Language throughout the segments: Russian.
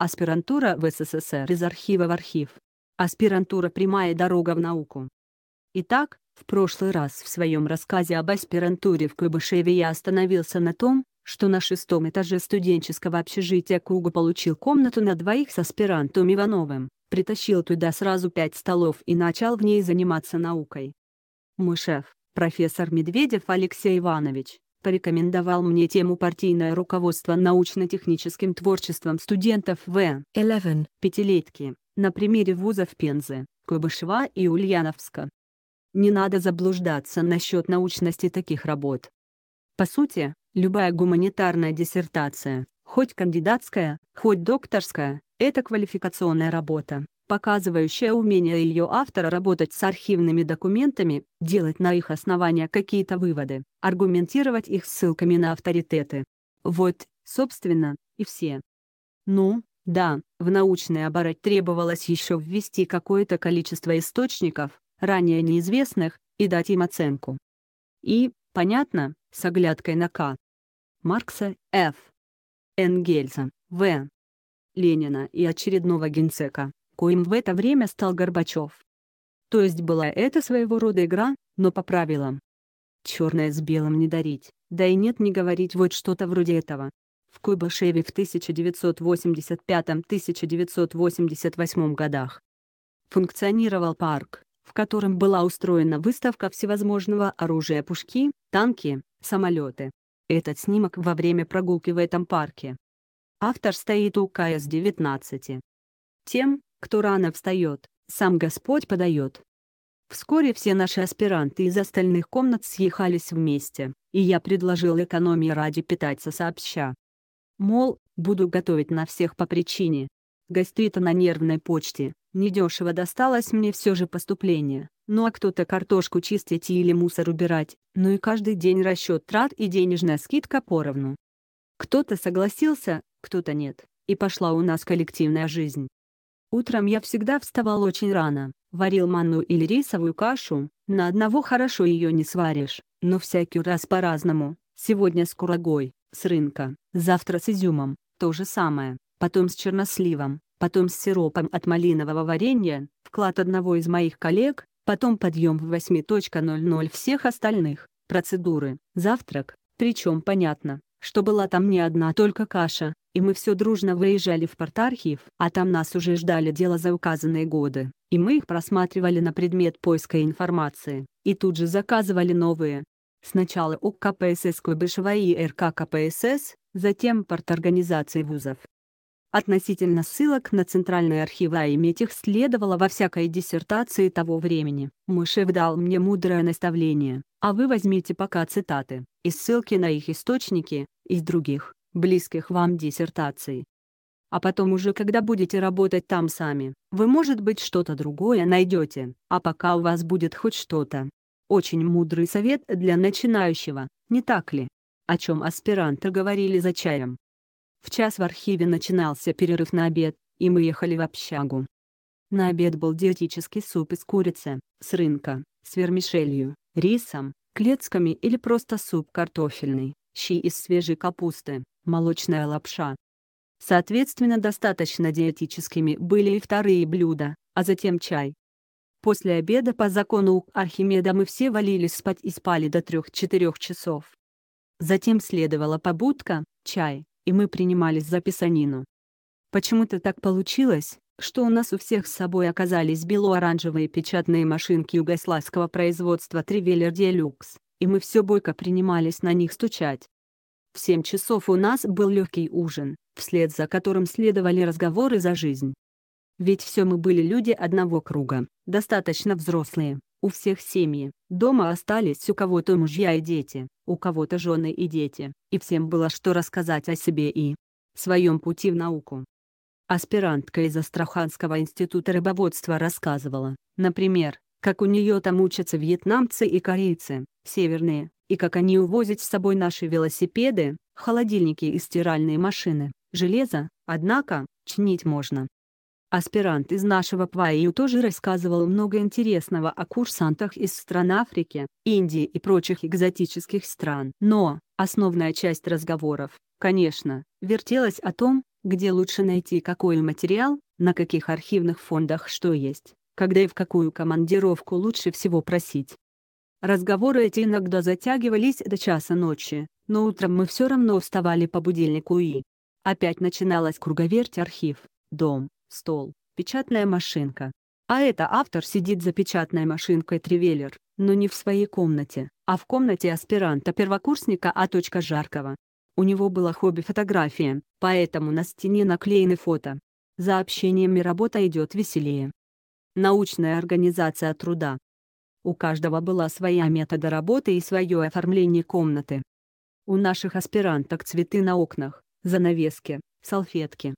Аспирантура в СССР из архива в архив. Аспирантура – прямая дорога в науку. Итак, в прошлый раз в своем рассказе об аспирантуре в Куйбышеве я остановился на том, что на шестом этаже студенческого общежития Кругу получил комнату на двоих с аспирантом Ивановым, притащил туда сразу пять столов и начал в ней заниматься наукой. Мой шеф, профессор Медведев Алексей Иванович, порекомендовал мне тему партийное руководство научно-техническим творчеством студентов в 11 пятилетки на примере вузов Пензы, Куйбышева и Ульяновска. Не надо заблуждаться насчет научности таких работ. По сути, любая гуманитарная диссертация, хоть кандидатская, хоть докторская, это квалификационная работа, показывающая умение ее автора работать с архивными документами, делать на их основании какие-то выводы, аргументировать их ссылками на авторитеты. Вот, собственно, и все. Ну, да, в научный оборот требовалось еще ввести какое-то количество источников, ранее неизвестных, и дать им оценку. И, понятно, с оглядкой на К. Маркса, Ф. Энгельса, В. Ленина и очередного генсека коим в это время стал Горбачев. То есть была это своего рода игра, но по правилам. Черное с белым не дарить, да и нет не говорить вот что-то вроде этого. В Куйбышеве в 1985-1988 годах функционировал парк, в котором была устроена выставка всевозможного оружия пушки, танки, самолеты. Этот снимок во время прогулки в этом парке. Автор стоит у КС-19. Тем, кто рано встает, сам Господь подает. Вскоре все наши аспиранты из остальных комнат съехались вместе, и я предложил экономии ради питаться сообща. Мол, буду готовить на всех по причине. Гастрита на нервной почте, недешево досталось мне все же поступление, ну а кто-то картошку чистить или мусор убирать, ну и каждый день расчет трат и денежная скидка поровну. Кто-то согласился, кто-то нет, и пошла у нас коллективная жизнь. Утром я всегда вставал очень рано, варил манну или рисовую кашу, на одного хорошо ее не сваришь, но всякий раз по-разному, сегодня с курагой, с рынка, завтра с изюмом, то же самое, потом с черносливом, потом с сиропом от малинового варенья, вклад одного из моих коллег, потом подъем в 8.00 всех остальных, процедуры, завтрак, причем понятно, что была там не одна только каша, и мы все дружно выезжали в портархив, а там нас уже ждали дела за указанные годы, и мы их просматривали на предмет поиска информации, и тут же заказывали новые. Сначала ОКПСС КБШВ и РК КПСС, затем парторганизации вузов, Относительно ссылок на центральные архивы, а иметь их следовало во всякой диссертации того времени. Мышев дал мне мудрое наставление, а вы возьмите пока цитаты и ссылки на их источники, из других, близких вам диссертаций. А потом уже когда будете работать там сами, вы может быть что-то другое найдете, а пока у вас будет хоть что-то. Очень мудрый совет для начинающего, не так ли? О чем аспиранты говорили за чаем. В час в архиве начинался перерыв на обед, и мы ехали в общагу. На обед был диетический суп из курицы, с рынка, с вермишелью, рисом, клетками или просто суп картофельный, щи из свежей капусты, молочная лапша. Соответственно достаточно диетическими были и вторые блюда, а затем чай. После обеда по закону Архимеда мы все валились спать и спали до 3-4 часов. Затем следовала побудка, чай, и мы принимались за писанину. Почему-то так получилось, что у нас у всех с собой оказались бело-оранжевые печатные машинки югославского производства Тревеллер Делюкс, и мы все бойко принимались на них стучать. В семь часов у нас был легкий ужин, вслед за которым следовали разговоры за жизнь. Ведь все мы были люди одного круга, достаточно взрослые. У всех семьи, дома остались у кого-то мужья и дети, у кого-то жены и дети, и всем было что рассказать о себе и своем пути в науку. Аспирантка из Астраханского института рыбоводства рассказывала, например, как у нее там учатся вьетнамцы и корейцы, северные, и как они увозят с собой наши велосипеды, холодильники и стиральные машины, железо, однако, чинить можно. Аспирант из нашего ПВАИУ тоже рассказывал много интересного о курсантах из стран Африки, Индии и прочих экзотических стран. Но, основная часть разговоров, конечно, вертелась о том, где лучше найти какой материал, на каких архивных фондах что есть, когда и в какую командировку лучше всего просить. Разговоры эти иногда затягивались до часа ночи, но утром мы все равно вставали по будильнику и... Опять начиналась круговерть архив, дом, стол, печатная машинка. А это автор сидит за печатной машинкой Тревеллер, но не в своей комнате, а в комнате аспиранта-первокурсника А. Жаркова. У него было хобби фотография, поэтому на стене наклеены фото. За общениями работа идет веселее. Научная организация труда. У каждого была своя метода работы и свое оформление комнаты. У наших аспиранток цветы на окнах, занавески, салфетки,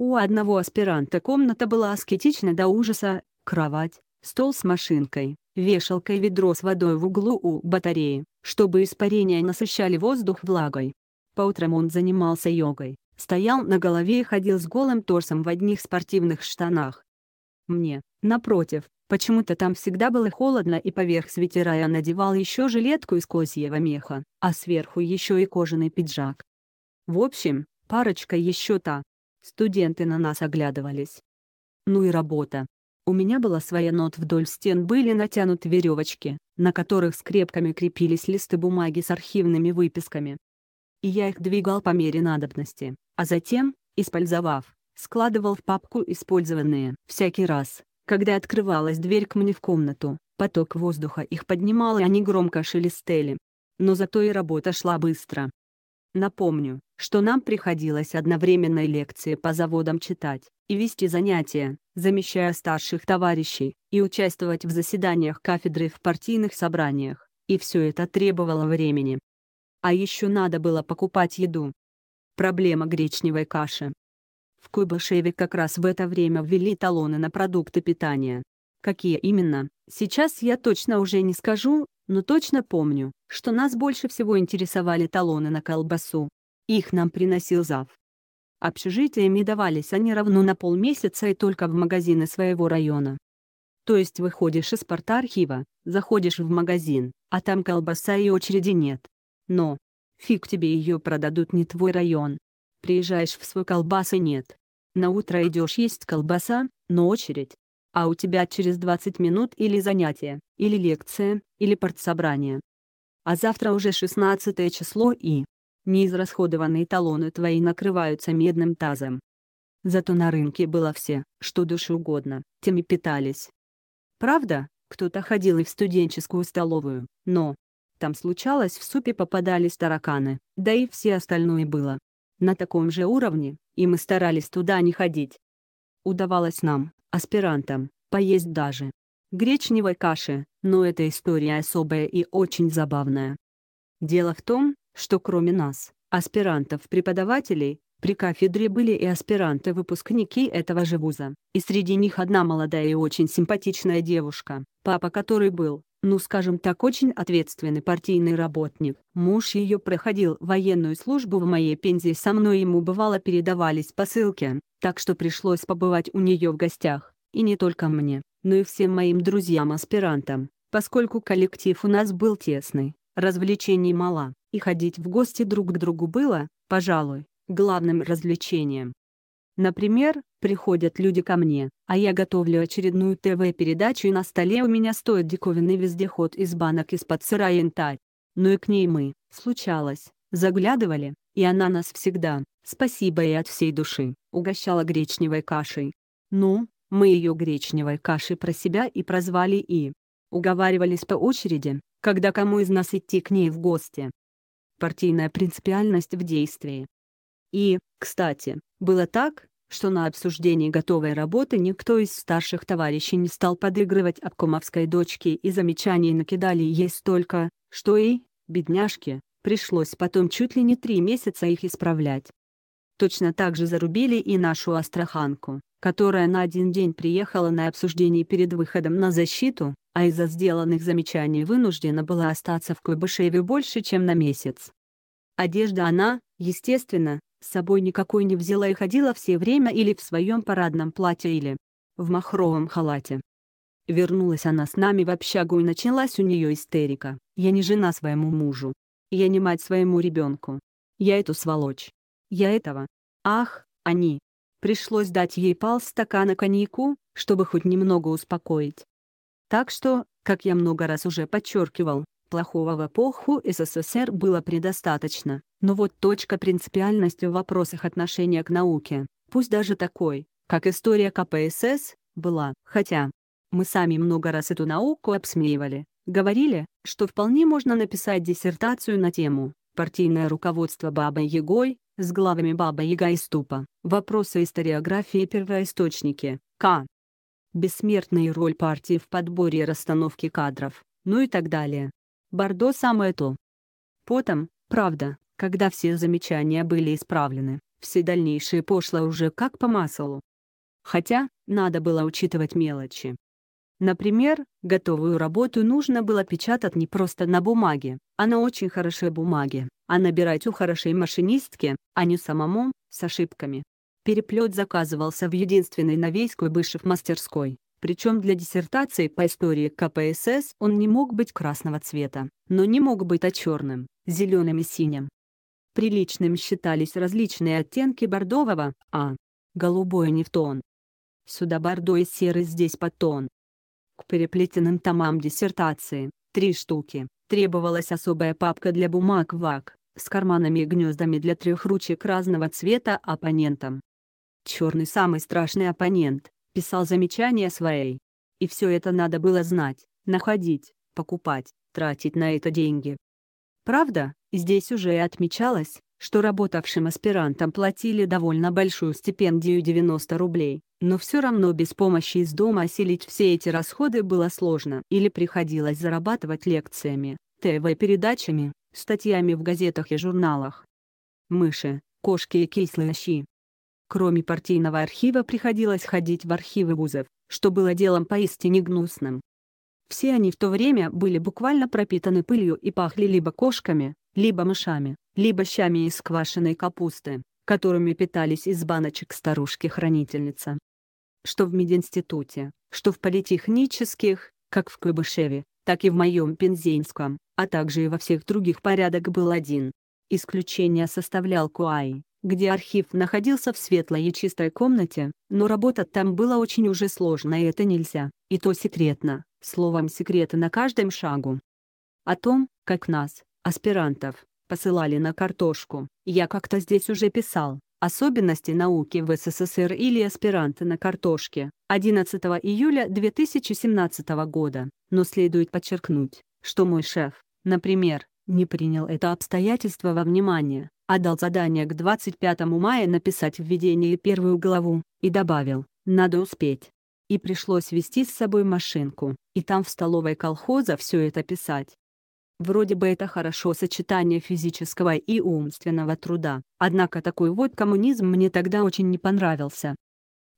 у одного аспиранта комната была аскетична до ужаса, кровать, стол с машинкой, вешалка и ведро с водой в углу у батареи, чтобы испарения насыщали воздух влагой. По утрам он занимался йогой, стоял на голове и ходил с голым торсом в одних спортивных штанах. Мне, напротив, почему-то там всегда было холодно и поверх свитера я надевал еще жилетку из козьего меха, а сверху еще и кожаный пиджак. В общем, парочка еще та, Студенты на нас оглядывались. Ну и работа. У меня была своя нот вдоль стен были натянуты веревочки, на которых скрепками крепились листы бумаги с архивными выписками. И я их двигал по мере надобности, а затем, использовав, складывал в папку использованные. Всякий раз, когда открывалась дверь к мне в комнату, поток воздуха их поднимал и они громко шелестели. Но зато и работа шла быстро. Напомню, что нам приходилось одновременно лекции по заводам читать, и вести занятия, замещая старших товарищей, и участвовать в заседаниях кафедры в партийных собраниях, и все это требовало времени. А еще надо было покупать еду. Проблема гречневой каши. В Куйбышеве как раз в это время ввели талоны на продукты питания. Какие именно, сейчас я точно уже не скажу, но точно помню, что нас больше всего интересовали талоны на колбасу. Их нам приносил зав. Общежитиями давались они равно на полмесяца и только в магазины своего района. То есть выходишь из порта-архива, заходишь в магазин, а там колбаса и очереди нет. Но, фиг тебе ее продадут не твой район. Приезжаешь в свой колбасы нет. На утро идешь есть колбаса, но очередь а у тебя через 20 минут или занятие, или лекция, или партсобрание. А завтра уже 16 число и... Неизрасходованные талоны твои накрываются медным тазом. Зато на рынке было все, что душе угодно, тем и питались. Правда, кто-то ходил и в студенческую столовую, но... Там случалось в супе попадались тараканы, да и все остальное было. На таком же уровне, и мы старались туда не ходить удавалось нам, аспирантам, поесть даже гречневой каши, но эта история особая и очень забавная. Дело в том, что кроме нас, аспирантов-преподавателей, при кафедре были и аспиранты-выпускники этого же вуза, и среди них одна молодая и очень симпатичная девушка, папа которой был, ну скажем так, очень ответственный партийный работник. Муж ее проходил военную службу в моей Пензе со мной ему бывало передавались посылки, так что пришлось побывать у нее в гостях, и не только мне, но и всем моим друзьям-аспирантам, поскольку коллектив у нас был тесный, развлечений мало, и ходить в гости друг к другу было, пожалуй, главным развлечением. Например, приходят люди ко мне, а я готовлю очередную ТВ-передачу и на столе у меня стоит диковинный вездеход из банок из-под сыра янтарь. Ну и к ней мы, случалось, заглядывали, и она нас всегда, спасибо и от всей души, угощала гречневой кашей. Ну, мы ее гречневой кашей про себя и прозвали и уговаривались по очереди, когда кому из нас идти к ней в гости. Партийная принципиальность в действии. И, кстати, было так, что на обсуждении готовой работы никто из старших товарищей не стал подыгрывать обкомовской дочке и замечаний накидали ей столько, что и, бедняжке, пришлось потом чуть ли не три месяца их исправлять. Точно так же зарубили и нашу астраханку, которая на один день приехала на обсуждение перед выходом на защиту, а из-за сделанных замечаний вынуждена была остаться в Куйбышеве больше, чем на месяц. Одежда она, естественно, с собой никакой не взяла и ходила все время или в своем парадном платье или в махровом халате. Вернулась она с нами в общагу и началась у нее истерика. Я не жена своему мужу. Я не мать своему ребенку. Я эту сволочь. Я этого. Ах, они. Пришлось дать ей пал стакана коньяку, чтобы хоть немного успокоить. Так что, как я много раз уже подчеркивал, Плохого в эпоху СССР было предостаточно, но вот точка принципиальности в вопросах отношения к науке, пусть даже такой, как история КПСС, была, хотя мы сами много раз эту науку обсмеивали, говорили, что вполне можно написать диссертацию на тему «Партийное руководство Бабой Ягой» с главами Баба Яга и Ступа, вопросы историографии первоисточники, К. Бессмертная роль партии в подборе и расстановке кадров, ну и так далее. Бордо самое то. Потом, правда, когда все замечания были исправлены, все дальнейшее пошло уже как по маслу. Хотя, надо было учитывать мелочи. Например, готовую работу нужно было печатать не просто на бумаге, а на очень хорошей бумаге, а набирать у хорошей машинистки, а не самому, с ошибками. Переплет заказывался в единственной новейской бывшей мастерской, причем для диссертации по истории КПСС он не мог быть красного цвета, но не мог быть а черным, зеленым и синим. Приличным считались различные оттенки бордового, а голубой не в тон. Сюда бордо и серый здесь под тон. К переплетенным томам диссертации, три штуки, требовалась особая папка для бумаг ВАК, с карманами и гнездами для трех ручек разного цвета оппонентам. Черный самый страшный оппонент, писал замечания своей. И все это надо было знать, находить, покупать, тратить на это деньги. Правда, здесь уже и отмечалось, что работавшим аспирантам платили довольно большую стипендию 90 рублей, но все равно без помощи из дома осилить все эти расходы было сложно или приходилось зарабатывать лекциями, ТВ-передачами, статьями в газетах и журналах. Мыши, кошки и кислые щи. Кроме партийного архива приходилось ходить в архивы вузов, что было делом поистине гнусным. Все они в то время были буквально пропитаны пылью и пахли либо кошками, либо мышами, либо щами из квашеной капусты, которыми питались из баночек старушки-хранительница. Что в мединституте, что в политехнических, как в Куйбышеве, так и в моем Пензенском, а также и во всех других порядок был один. Исключение составлял Куай, где архив находился в светлой и чистой комнате, но работать там было очень уже сложно и это нельзя, и то секретно, словом секреты на каждом шагу. О том, как нас, аспирантов, посылали на картошку, я как-то здесь уже писал. Особенности науки в СССР или аспиранты на картошке 11 июля 2017 года, но следует подчеркнуть, что мой шеф, например, не принял это обстоятельство во внимание, а дал задание к 25 мая написать введение и первую главу, и добавил «надо успеть». И пришлось вести с собой машинку, и там в столовой колхоза все это писать. Вроде бы это хорошо сочетание физического и умственного труда, однако такой вот коммунизм мне тогда очень не понравился.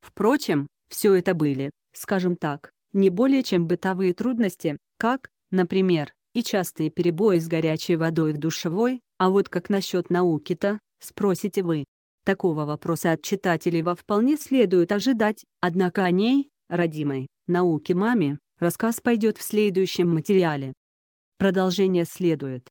Впрочем, все это были, скажем так, не более чем бытовые трудности, как, например, и частые перебои с горячей водой в душевой, а вот как насчет науки-то, спросите вы. Такого вопроса от читателей во вполне следует ожидать, однако о ней, родимой, науке маме, рассказ пойдет в следующем материале. Продолжение следует.